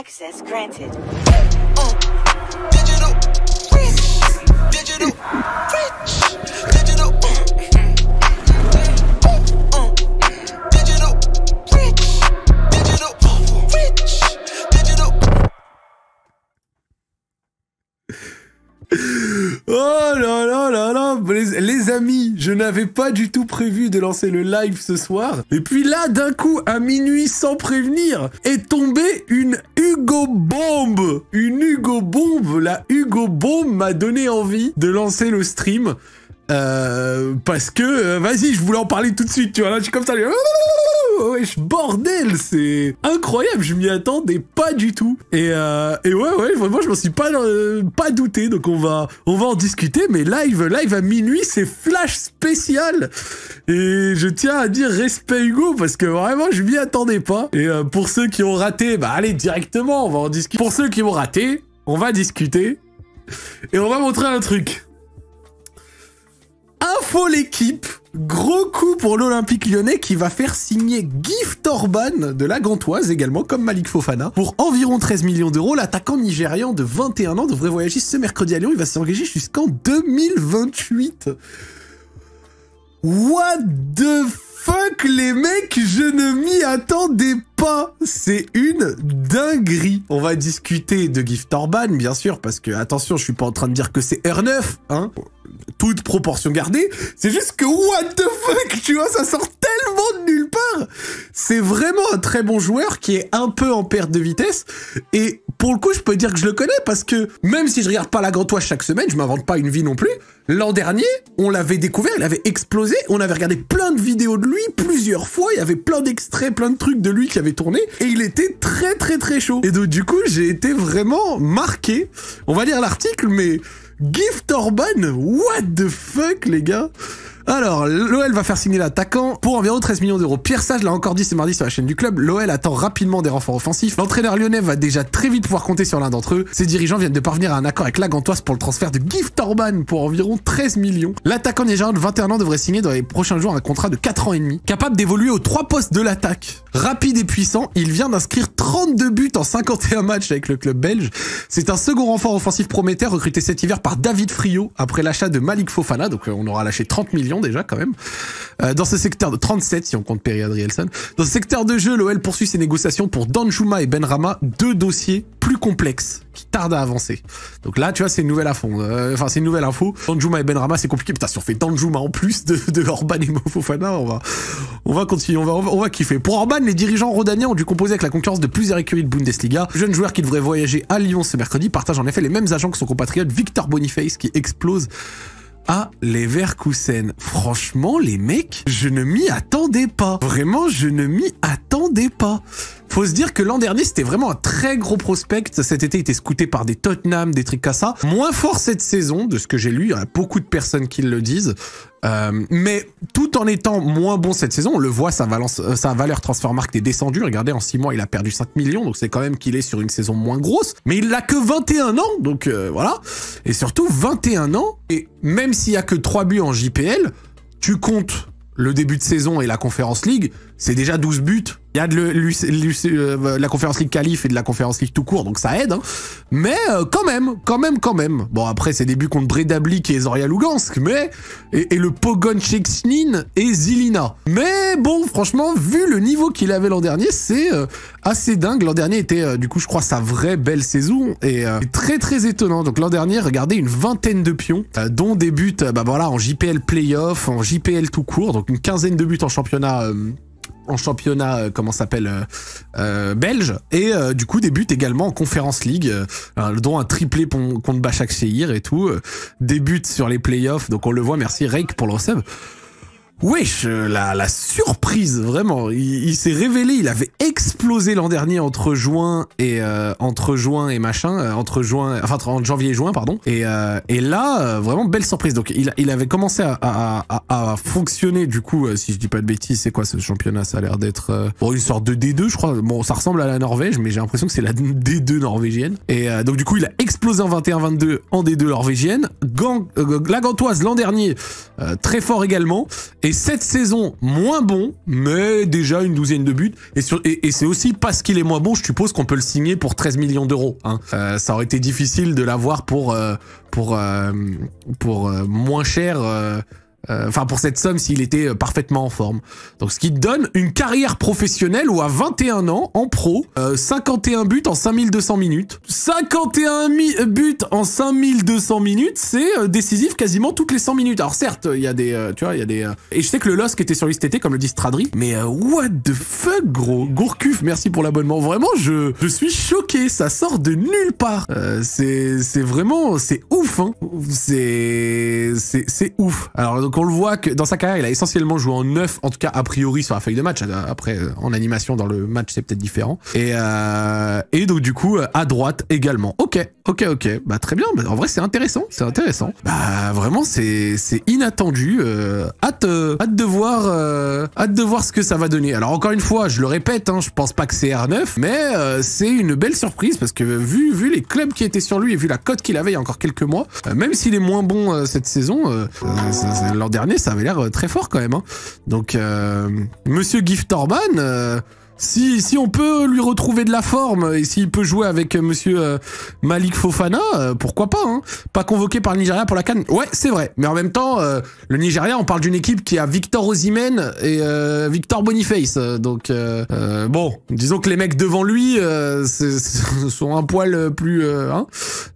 Access granted. Uh, digital. Digital. les, amis, je n'avais pas du tout prévu de lancer le live ce soir. Et puis là, d'un coup, à minuit, sans prévenir, est tombée une Hugo Bombe. Une Hugo Bombe. La Hugo Bombe m'a donné envie de lancer le stream. Euh, parce que, euh, vas-y, je voulais en parler tout de suite, tu vois. Là, je suis comme ça bordel, c'est incroyable, je m'y attendais pas du tout. Et, euh, ouais, ouais, vraiment, je m'en suis pas, euh, pas douté, donc on va, on va en discuter, mais live, live à minuit, c'est flash spécial. Et je tiens à dire respect Hugo, parce que vraiment, je m'y attendais pas. Et euh, pour ceux qui ont raté, bah allez, directement, on va en discuter. Pour ceux qui ont raté, on va discuter. Et on va montrer un truc. Info l'équipe, gros coup pour l'Olympique lyonnais qui va faire signer Gift Torban de la Gantoise également, comme Malik Fofana. Pour environ 13 millions d'euros, l'attaquant nigérian de 21 ans devrait voyager ce mercredi à Lyon. Il va s'engager jusqu'en 2028. What the fuck les mecs, je ne m'y attendais pas. C'est une dinguerie On va discuter de Gift Orban, bien sûr, parce que, attention, je suis pas en train de dire que c'est R9, hein toute proportion gardée, c'est juste que what the fuck, tu vois, ça sort tellement de nulle part. C'est vraiment un très bon joueur qui est un peu en perte de vitesse et pour le coup, je peux dire que je le connais parce que même si je regarde pas la Gantoise chaque semaine, je m'invente pas une vie non plus. L'an dernier, on l'avait découvert, il avait explosé, on avait regardé plein de vidéos de lui plusieurs fois, il y avait plein d'extraits, plein de trucs de lui qui avaient tourné et il était très très très chaud. Et donc du coup, j'ai été vraiment marqué. On va lire l'article, mais Gift Orban, what the fuck les gars alors, l'OL va faire signer l'attaquant pour environ 13 millions d'euros. Pierre Sage l'a encore dit ce mardi sur la chaîne du club, l'OL attend rapidement des renforts offensifs. L'entraîneur lyonnais va déjà très vite pouvoir compter sur l'un d'entre eux. Ses dirigeants viennent de parvenir à un accord avec la Gantoise pour le transfert de Gift Orban pour environ 13 millions. L'attaquant nigérian de 21 ans devrait signer dans les prochains jours un contrat de 4 ans et demi, capable d'évoluer aux trois postes de l'attaque. Rapide et puissant, il vient d'inscrire 32 buts en 51 matchs avec le club belge. C'est un second renfort offensif prometteur recruté cet hiver par David Frio après l'achat de Malik Fofana, donc euh, on aura lâché 30 millions déjà quand même. Euh, dans ce secteur de 37 si on compte Perry Adrielson. Dans ce secteur de jeu, l'OL poursuit ses négociations pour Danjuma et Benrama, deux dossiers plus complexes qui tardent à avancer. Donc là, tu vois, c'est une nouvelle à fond. Euh, enfin, c'est une nouvelle info. Danjuma et Benrama, c'est compliqué. Putain, si on fait Danjuma en plus de, de Orban et Mofofana, on va, on va continuer, on va, on va, kiffer. Pour Orban, les dirigeants rodaniens ont dû composer avec la concurrence de plusieurs écuries de Bundesliga. jeune joueur qui devrait voyager à Lyon ce mercredi partage en effet les mêmes agents que son compatriote Victor Boniface qui explose ah les Leverkusen. Franchement, les mecs, je ne m'y attendais pas. Vraiment, je ne m'y attendais pas. Faut se dire que l'an dernier, c'était vraiment un très gros prospect. Cet été, il était scouté par des Tottenham, des trucs Moins fort cette saison, de ce que j'ai lu. Il y a beaucoup de personnes qui le disent. Euh, mais tout en étant moins bon cette saison, on le voit, sa, valence, euh, sa valeur transfermarkt est descendue. Regardez, en 6 mois, il a perdu 5 millions, donc c'est quand même qu'il est sur une saison moins grosse. Mais il n'a que 21 ans, donc euh, voilà. Et surtout, 21 ans, et même s'il n'y a que 3 buts en JPL, tu comptes le début de saison et la Conférence League, c'est déjà 12 buts il y a de euh, la conférence League Calif et de la conférence League tout court, donc ça aide. Hein. Mais euh, quand même, quand même, quand même. Bon, après, ses débuts contre Breda Blik et Zoria Lugansk, mais. Et, le Pogon Chexnin et Zilina. Mais bon, franchement, vu le niveau qu'il avait l'an dernier, c'est euh, assez dingue. L'an dernier était, du coup, je crois, sa vraie belle saison et très, très étonnant. Donc l'an dernier, regardez, une vingtaine de pions, dont des buts, bah voilà, en JPL Playoff, en JPL tout court, donc une quinzaine de buts en championnat en championnat, euh, comment s'appelle, euh, euh, belge, et du coup débute également en Conférence League, dont un triplé contre Bachak Seir et tout, débute sur les playoffs, donc on le voit, merci Rake pour le receve. Wesh, euh, la, la surprise, vraiment. Il, s'est révélé, il avait explosé l'an dernier entre juin et euh, entre juin et machin, euh, entre juin, enfin entre janvier et juin, pardon. Et, et là, vraiment belle surprise. Donc il, il avait commencé à, à, à, à fonctionner, du coup, si je dis pas de bêtises, c'est quoi ce championnat Ça a l'air d'être bon, une sorte de D2, je crois. Bon, ça ressemble à la Norvège, mais j'ai l'impression que c'est la D2 norvégienne. Et donc du coup, il a explosé en 21-22 en D2 norvégienne. Gang, la Gantoise l'an dernier, très fort également. Et et cette saison, moins bon, mais déjà une douzaine de buts. Et, c'est aussi parce qu'il est moins bon, je suppose qu'on peut le signer pour 13 millions d'euros. Hein. Euh, ça aurait été difficile de l'avoir pour, euh, pour, euh, pour moins cher euh, enfin, pour cette somme, s'il était euh, parfaitement en forme. Donc, ce qui donne une carrière professionnelle où à 21 ans, en pro, 51 euh, buts en 5200 minutes. 51 buts en 5200 minutes, c'est décisif quasiment toutes les 100 minutes. Alors, certes, il y a des... tu vois, il y a des... et je sais que le Qui était sur liste été, comme le dit Stradri, mais what the fuck, gros Gourcuff, merci pour l'abonnement. Vraiment, je, je suis choqué, ça sort de nulle part. c'est C'est vraiment... C'est ouf, hein. C'est... C'est ouf. Alors, donc on le voit que dans sa carrière, il a essentiellement joué en neuf, en tout cas a priori sur la feuille de match. Euh, après, euh, en animation dans le match, c'est peut-être différent. Et, euh, et donc du coup, euh, à droite également. Ok, ok, ok. Bah très bien. Bah, en vrai, c'est intéressant. C'est intéressant. Bah vraiment, c'est c'est inattendu. Euh, hâte hâte de voir hâte de voir ce que ça va donner. Alors encore une fois, je le répète, hein, je pense pas que c'est R9, mais c'est une belle surprise parce que vu vu les clubs qui étaient sur lui et vu la cote qu'il avait il y a encore quelques mois, même s'il est moins bon cette saison. Ça, l'an dernier, ça avait l'air euh, très fort quand même. Hein. Donc, euh, Monsieur Giftorman euh, si, si on peut lui retrouver de la forme et s'il peut jouer avec euh, monsieur euh, Malik Fofana, euh, pourquoi pas hein Pas convoqué par le Nigeria pour la Cannes. Ouais, c'est vrai. Mais en même temps, le Nigeria, on parle d'une équipe qui a Victor Osimhen et Victor Boniface. Donc bon, disons que les mecs devant lui euh, sont un poil plus hein.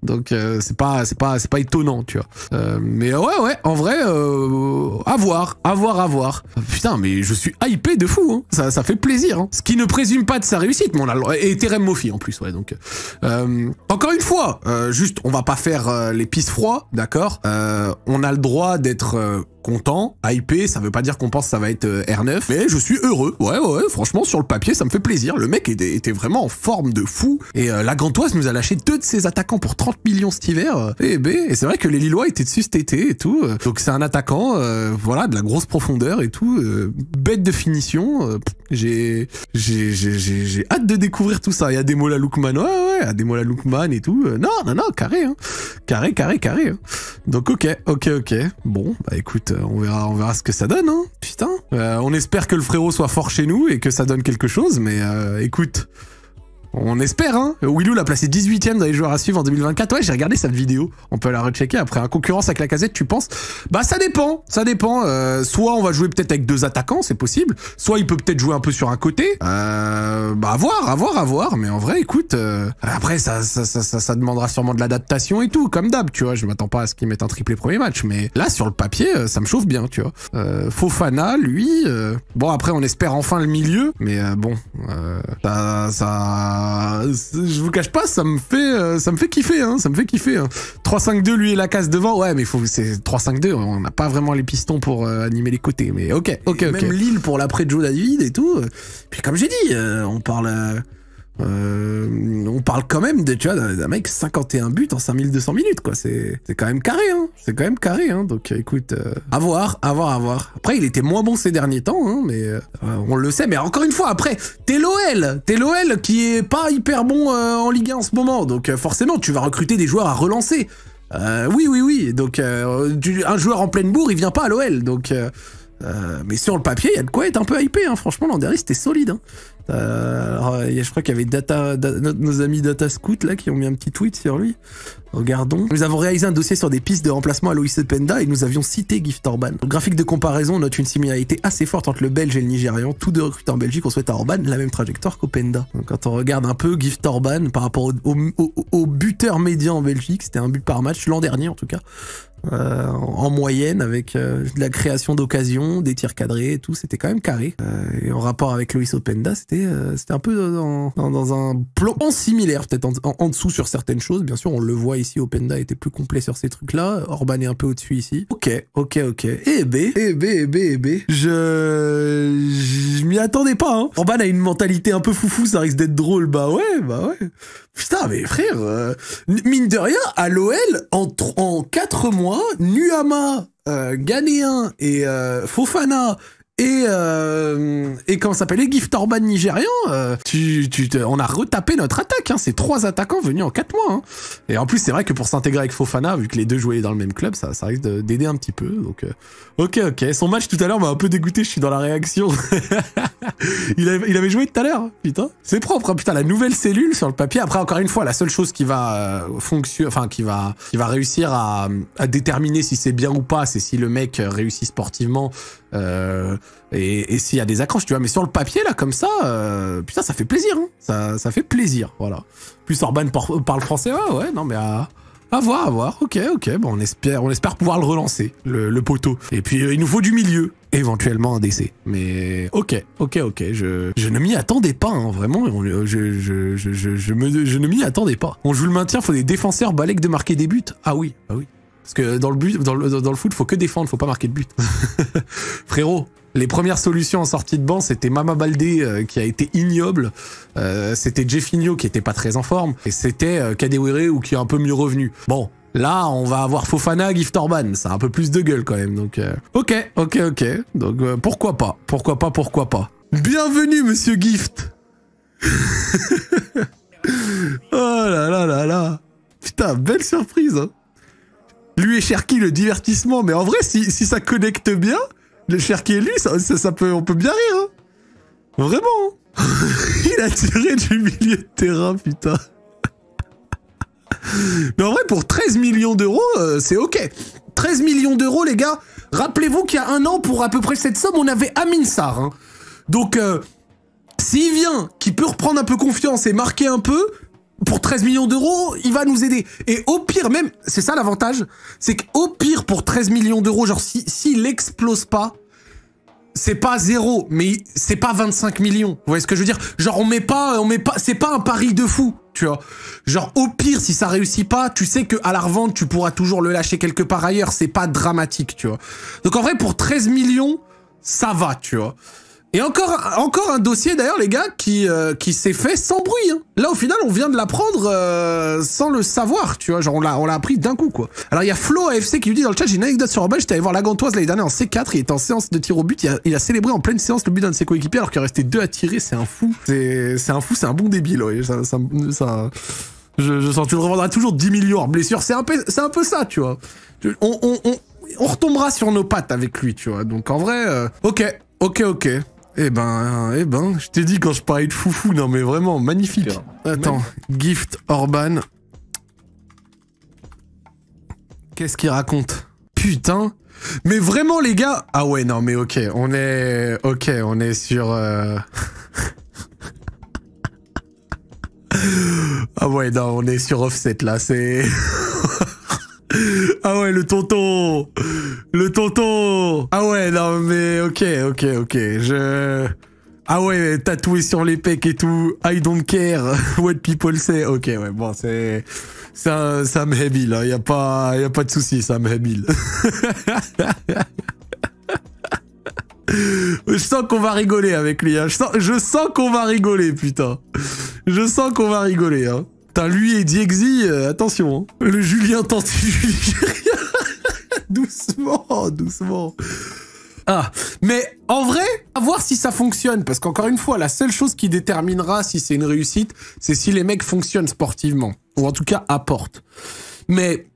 donc c'est pas c'est pas c'est pas étonnant tu vois mais ouais ouais en vrai à voir à voir à voir putain mais je suis hypé de fou hein. ça, ça fait plaisir hein. ce qui il ne présume pas de sa réussite. Mais on a, et Terem Mofi en plus, ouais. Donc, euh, encore une fois, euh, juste, on va pas faire euh, les pistes froides, d'accord On a le droit d'être content, hypé, ça veut pas dire qu'on pense que ça va être euh, R9, mais je suis heureux. Ouais, ouais, franchement, sur le papier, ça me fait plaisir. Le mec était, vraiment en forme de fou. Et euh, la Gantoise nous a lâché deux de ses attaquants pour 30 millions cet hiver. Et, eh ben, et c'est vrai que les Lillois étaient dessus cet été et tout. Donc c'est un attaquant, euh, voilà, de la grosse profondeur et tout. Euh, bête de finition. j'ai, j'ai, j'ai, hâte de découvrir tout ça. Il y a des mots la Lookman, ouais, ouais, des mots la Lookman et tout. non, non, non, carré, hein. Carré, carré, carré. Hein. Donc ok, ok, ok. Bon, bah écoute. Euh, on verra, on verra ce que ça donne, hein. Putain. Euh, on espère que le frérot soit fort chez nous et que ça donne quelque chose, mais euh, écoute. On espère, hein euh, Willou l'a placé 18ème dans les joueurs à suivre en 2024. Ouais, j'ai regardé cette vidéo. On peut la rechecker après. en hein. concurrence avec la casette, tu penses Bah, ça dépend. Ça dépend. Euh, soit on va jouer peut-être avec deux attaquants, c'est possible. Soit il peut peut-être jouer un peu sur un côté. Euh, bah, à voir, à voir, à voir. Mais en vrai, écoute, euh, après, ça ça, ça, ça, ça, demandera sûrement de l'adaptation et tout, comme d'hab, tu vois. Je m'attends pas à ce qu'il mette un triplé premier match. Mais là, sur le papier, ça me chauffe bien, tu vois. Fofana, lui. bon, après, on espère enfin le milieu. Mais bon, ça. ça je vous cache pas, ça me fait, euh, ça me fait kiffer, hein, ça me fait kiffer. 3-5-2, hein. lui et la casse devant, ouais, mais faut, c'est 3-5-2, on n'a pas vraiment les pistons pour euh, animer les côtés, mais ok, ok, ok. Même Lille pour l'après Joe David et tout. Euh, puis comme j'ai dit, on parle. Euh, on parle quand même de, tu vois, d'un mec 51 buts en 5200 minutes, quoi. C'est quand même carré, hein. C'est quand même carré, hein. Donc euh, écoute, euh, avoir voir, à voir, à voir. Après, il était moins bon ces derniers temps, hein, mais euh, on le sait. Mais encore une fois, après, t'es l'OL, t'es l'OL qui est pas hyper bon en Ligue 1 en ce moment. Donc forcément, tu vas recruter des joueurs à relancer. oui, oui, oui. Donc un joueur en pleine bourre, il vient pas à l'OL. Donc. mais sur le papier, il y a de quoi être un peu hypé. Hein. Franchement, l'an dernier, solide. Hein. Euh, ah, je crois qu'il y avait nos amis Data Scout là qui ont mis un petit tweet sur lui. Regardons. Nous avons réalisé un dossier sur des pistes de remplacement à Loïs Openda et nous avions cité Gift Orban. Le graphique de comparaison note une similarité assez forte entre le Belge et le Nigérian. Tous deux recrutés en Belgique, on souhaite à Orban la même trajectoire qu'Openda. Quand on regarde un peu Gift Orban par rapport au, buteurs buteur médian en Belgique, c'était un but par match l'an dernier en tout cas. Euh, en moyenne avec euh, de la création d'occasion, des tirs cadrés et tout, c'était quand même carré. Euh, et en rapport avec Loïs Openda, c'était euh, c'était un peu dans, un plan similaire, peut-être en, dessous sur certaines choses. Bien sûr, on le voit ici, Openda était plus complet sur ces trucs-là. Orban est un peu au-dessus ici. Ok, ok, ok. Eh B, eh B, eh B, eh Je, je m'y attendais pas. Hein. Orban a une mentalité un peu foufou, ça risque d'être drôle. Bah ouais, bah ouais. Putain, mais frère, euh, mine de rien, à l'OL, en, en 4 mois, Nuama, euh, Ghanéen et Fofana et euh, et comment s'appelait Gift Orban nigérian euh, tu, tu on a retapé notre attaque hein, C'est trois attaquants venus en quatre mois hein. et en plus c'est vrai que pour s'intégrer avec Fofana vu que les deux jouaient dans le même club ça, ça risque d'aider un petit peu donc euh, ok ok son match tout à l'heure m'a un peu dégoûté je suis dans la réaction il, avait, il avait joué tout à l'heure putain c'est propre hein. putain la nouvelle cellule sur le papier après encore une fois la seule chose qui va euh, fonctionner enfin qui va qui va réussir à, à déterminer si c'est bien ou pas c'est si le mec réussit sportivement euh, et, s'il y a des accroches, tu vois, mais sur le papier, là, comme ça, euh, putain, ça fait plaisir, hein. ça, ça fait plaisir, voilà. Plus Orban parle français, ouais, ouais, non, mais à, voir, à voir, ok, ok, bon, on espère, on espère pouvoir le relancer, le, poteau. Et puis, euh, il nous faut du milieu, éventuellement un décès. Mais ok, ok, ok, je, je ne m'y attendais pas, hein, vraiment, je, je, je, je, je ne m'y attendais pas. On joue le maintien, faut des défenseurs balèques de marquer des buts. Ah oui, ah oui. Parce que dans le, but, dans le, foot, faut que défendre, faut pas marquer de but. Frérot, les premières solutions en sortie de banc, c'était Mama Baldé euh, qui a été ignoble, euh, c'était Jeffinho qui était pas très en forme, et c'était euh, Kadewere ou qui est un peu mieux revenu. Bon, Là, on va avoir Fofana, Gift Orban. Ça un peu plus de gueule quand même. Donc, ok, ok, ok. Donc, pourquoi pas Pourquoi pas Pourquoi pas Bienvenue, monsieur Gift Oh là là là là Putain, belle surprise hein. Lui et Cherki, le divertissement. Mais en vrai, si, ça connecte bien, le et lui, ça, peut, on peut bien rire. Hein. Vraiment. Hein. Il a tiré du milieu de terrain, putain. Mais en vrai, pour 13 millions d'euros, euh, c'est ok. 13 millions d'euros, les gars. Rappelez-vous qu'il y a un an, pour à peu près cette somme, on avait Amin sar. Hein. Donc, euh, s'il vient, qui peut reprendre un peu confiance et marquer un peu, pour 13 millions d'euros, il va nous aider. Et au pire, même, c'est ça l'avantage, c'est qu'au pire, pour 13 millions d'euros, genre, s'il explose pas, c'est pas zéro, mais c'est pas 25 millions. Vous voyez ce que je veux dire Genre, on met pas, on met pas, c'est pas un pari de fou, tu vois. Genre, au pire, si ça réussit pas, tu sais que à la revente, tu pourras toujours le lâcher quelque part ailleurs. C'est pas dramatique, tu vois. Donc, en vrai, pour 13 millions, ça va, tu vois. Et encore, encore un dossier d'ailleurs, les gars, qui, euh, qui s'est fait sans bruit. Hein. Là, au final, on vient de l'apprendre euh, sans le savoir, tu vois. Genre, on l'a, on l'a appris d'un coup, quoi. Alors, il y a Flo AFC qui lui dit dans le chat J'ai une anecdote sur Robin. J'étais allé voir la Gantoise l'année dernière en C4. Il était en séance de tir au but. Il a, il a célébré en pleine séance le but d'un de ses coéquipiers alors qu'il restait deux à tirer. C'est un fou. C'est, c'est un fou, c'est un bon débile, ouais. ça, ça, ça... Je, je, sens, tu le revendras toujours 10 millions en blessure. C'est un, peu, c'est un peu ça, tu vois. On, on, on, retombera sur nos pattes avec lui, tu vois. Donc en vrai, euh, ok, ok, ok. Eh ben, eh ben, je t'ai dit quand je parlais de foufou, non mais vraiment, magnifique. Attends, Gift Orban. Qu'est-ce qu'il raconte Putain Mais vraiment les gars Ah ouais, non mais ok, on est... Ok, on est sur... Euh, ah ouais, non, on est sur offset là, c'est... Ah ouais, le tonton Le tonton Ah ouais, non mais ok, ok, ok. Je... Ah ouais, tatoué sur les pecs et tout. I don't care what people say. Ok, ouais, bon, c'est... Ça, ça me rébile, hein. y a pas, y a pas de souci, ça me rébile. je sens qu'on va rigoler avec lui, hein. je sens, sens qu'on va rigoler, putain. Je sens qu'on va rigoler, hein lui et Diexy, euh, attention. Hein. Le Julien tente doucement, doucement. Ah, mais en vrai, à voir si ça fonctionne, parce qu'encore une fois, la seule chose qui déterminera si c'est une réussite, c'est si les mecs fonctionnent sportivement, ou en tout cas apportent. Mais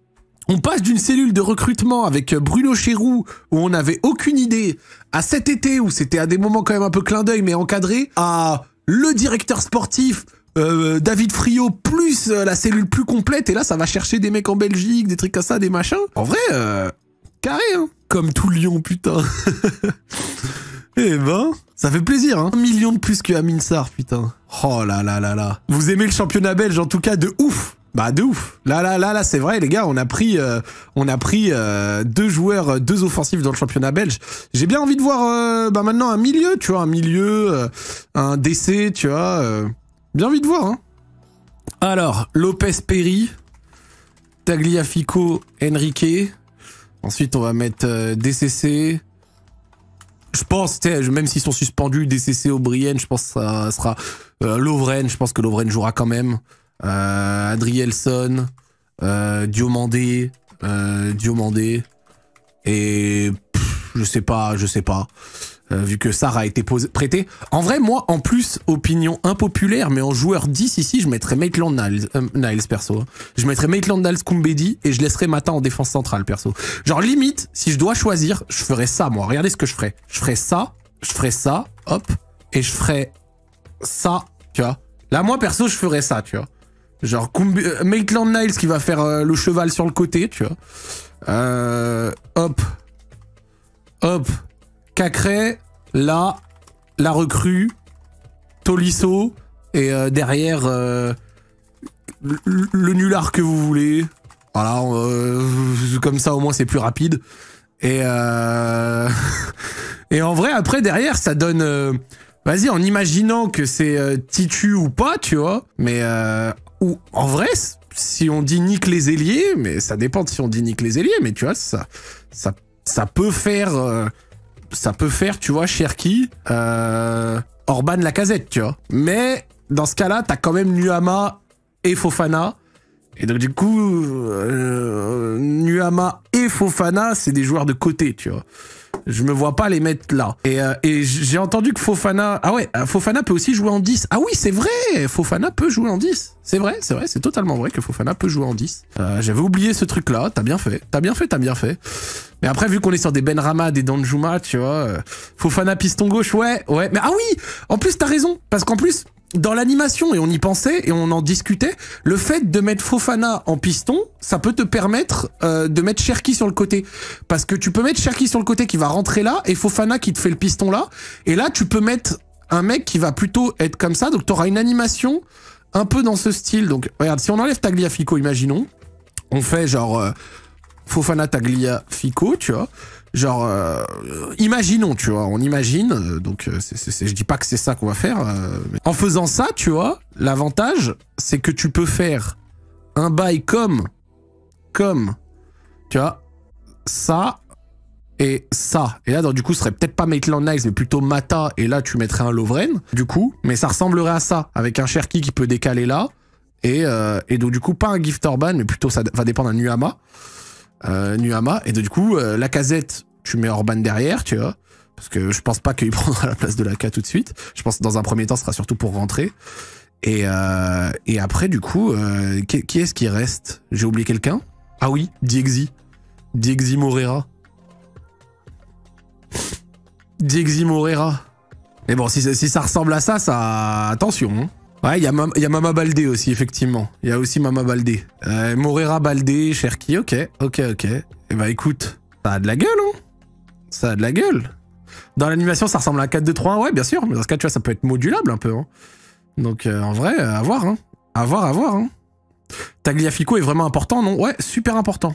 on passe d'une cellule de recrutement avec Bruno Chéroux, où on n'avait aucune idée, à cet été, où c'était à des moments quand même un peu clin d'œil, mais encadré, à le directeur sportif, euh, euh, David Frio plus euh, la cellule plus complète, et là ça va chercher des mecs en Belgique, des trucs comme ça, des machins. En vrai, carré, hein Comme tout Lyon, putain. eh ben, ça fait plaisir, hein Un million de plus que Amin Sarr, putain. Oh là là là là. Vous aimez le championnat belge, en tout cas, de ouf bah de ouf. Là là là là c'est vrai les gars, on a pris on a pris deux joueurs, deux offensifs dans le championnat belge. J'ai bien envie de voir bah maintenant un milieu, tu vois, un milieu, un décès, tu vois. Bien envie de voir. Hein. Alors, Lopez Perry, Tagliafico, Enrique. Ensuite, on va mettre euh, DCC. Je pense, même s'ils sont suspendus, DCC, O'Brien, je pense que ça sera euh, Lovren. Je pense que Lovren jouera quand même. Euh, Adrielson, euh, Diomandé, Diomandé. Et je sais pas, je sais pas. Euh, vu que Sarah a été prêté. En vrai, moi, en plus, opinion impopulaire, mais en joueur 10 ici, je mettrais Maitland euh, Niles, perso. Je mettrais Maitland Niles Kumbedi et je laisserais Matin en défense centrale perso. Genre limite, si je dois choisir, je ferais ça moi. Regardez ce que je ferais. Je ferais ça, je ferais ça, hop, et je ferais ça, tu vois. Là, moi perso, je ferais ça, tu vois. Genre euh, Maitland Niles qui va faire le cheval sur le côté, tu vois. hop, Hop, Cacré, là, la recrue, Tolisso, et euh, derrière, euh, le, nullard nulard que vous voulez. Voilà, euh, comme ça au moins c'est plus rapide. Et, et en vrai, après, derrière, ça donne... Vas-y, en imaginant que c'est Titu ou pas, tu vois. Mais ou en vrai, si on dit nique les ailiers, mais ça dépend si on dit nique les ailiers, mais tu vois, ça, ça ça peut faire, euh, ça peut faire, tu vois, Cherki, euh, Orban casette, tu vois. Mais dans ce cas-là, t'as quand même Nuama et Fofana. Et donc du coup, euh, Nuama et Fofana, c'est des joueurs de côté, tu vois. Je me vois pas les mettre là. Et, euh, j'ai entendu que Fofana... Ah ouais, euh, Fofana peut aussi jouer en 10. Ah oui, c'est vrai Fofana peut jouer en 10. C'est vrai, c'est vrai, c'est totalement vrai que Fofana peut jouer en 10. Euh, j'avais oublié ce truc-là, t'as bien fait. T'as bien fait, t'as bien fait. Mais après, vu qu'on est sur des Benrama, des Danjuma, tu vois, Fofana piston gauche, ouais, ouais. Mais ah oui En plus, t'as raison, parce qu'en plus, dans l'animation, et on y pensait, et on en discutait, le fait de mettre Fofana en piston, ça peut te permettre euh, de mettre Cherki sur le côté. Parce que tu peux mettre Cherki sur le côté qui va rentrer là, et Fofana qui te fait le piston là, et là tu peux mettre un mec qui va plutôt être comme ça, donc tu auras une animation un peu dans ce style. Donc regarde, si on enlève Tagliafico, imaginons, on fait genre euh, Fofana Tagliafico, tu vois genre euh, imaginons tu vois on imagine euh, donc euh, c'est, je dis pas que c'est ça qu'on va faire mais en faisant ça tu vois l'avantage c'est que tu peux faire un bail comme comme tu vois ça et ça et là du coup ce serait peut-être pas Maitland Nice mais plutôt Mata et là tu mettrais un Lovren du coup mais ça ressemblerait à ça avec un Cherky qui peut décaler là et, et donc du coup pas un Gift Orban mais plutôt ça va dépendre d'un Nuama Nuhama. Et du coup, la casette tu mets Orban derrière, tu vois. Parce que je pense pas qu'il prendra la place de la K tout de suite. Je pense que dans un premier temps, ce sera surtout pour rentrer. Et, euh, après, du coup, euh, qui, est-ce qui reste J'ai oublié quelqu'un Ah oui, Diexi. Diexi Morera. Diexi Morera. Mais bon, si, si, ça ressemble à ça, ça... Attention. Hein. Ouais, il y, a Mama, Baldé aussi, effectivement. Il y a aussi Mama Baldé. Euh, Morera Baldé, Cherki, ok, ok, ok. Et eh bah ben, écoute, ça a de la gueule, hein ça a de la gueule. Dans l'animation, ça ressemble à un 4-2-3-1, ouais, bien sûr. Mais dans ce cas, tu vois, ça peut être modulable un peu. Hein. Donc, euh, en vrai, à voir. Hein. À voir, à voir. Hein. Tagliafico est vraiment important, non Ouais, super important.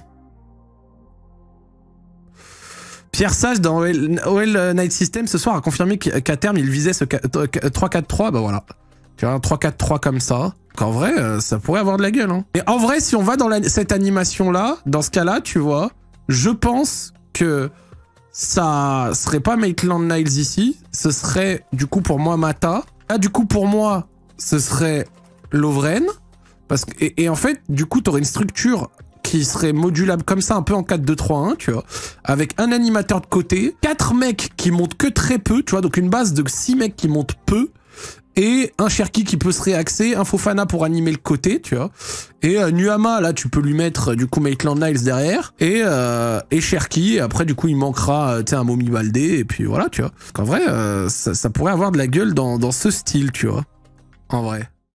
Pierre Sage dans OL, euh, Night System ce soir a confirmé qu'à terme, il visait ce 3-4-3. Euh, bah voilà. Tu vois, un 3-4-3 comme ça. Qu'en vrai, ça pourrait avoir de la gueule. Hein. Et en vrai, si on va dans cette animation-là, dans ce cas-là, tu vois, je pense que ça serait pas Maitland Niles ici. Ce serait, du coup, pour moi, Mata. Là, ah, du coup, pour moi, ce serait Lovren. Parce que, et, en fait, du coup, t'aurais une structure qui serait modulable comme ça, un peu en 4-2-3-1, tu vois, avec un animateur de côté, quatre mecs qui montent que très peu, tu vois, donc une base de 6 mecs qui montent peu, et un Cherki qui peut se réaxer, un Fofana pour animer le côté, tu vois. Et euh, Nuama, là, tu peux lui mettre euh, du coup Maitland Niles derrière, et, euh, et Cherki, après, du coup, il manquera euh, un Momi et puis voilà, tu vois. En vrai, euh, ça, ça, pourrait avoir de la gueule dans, dans ce style, tu vois. En vrai.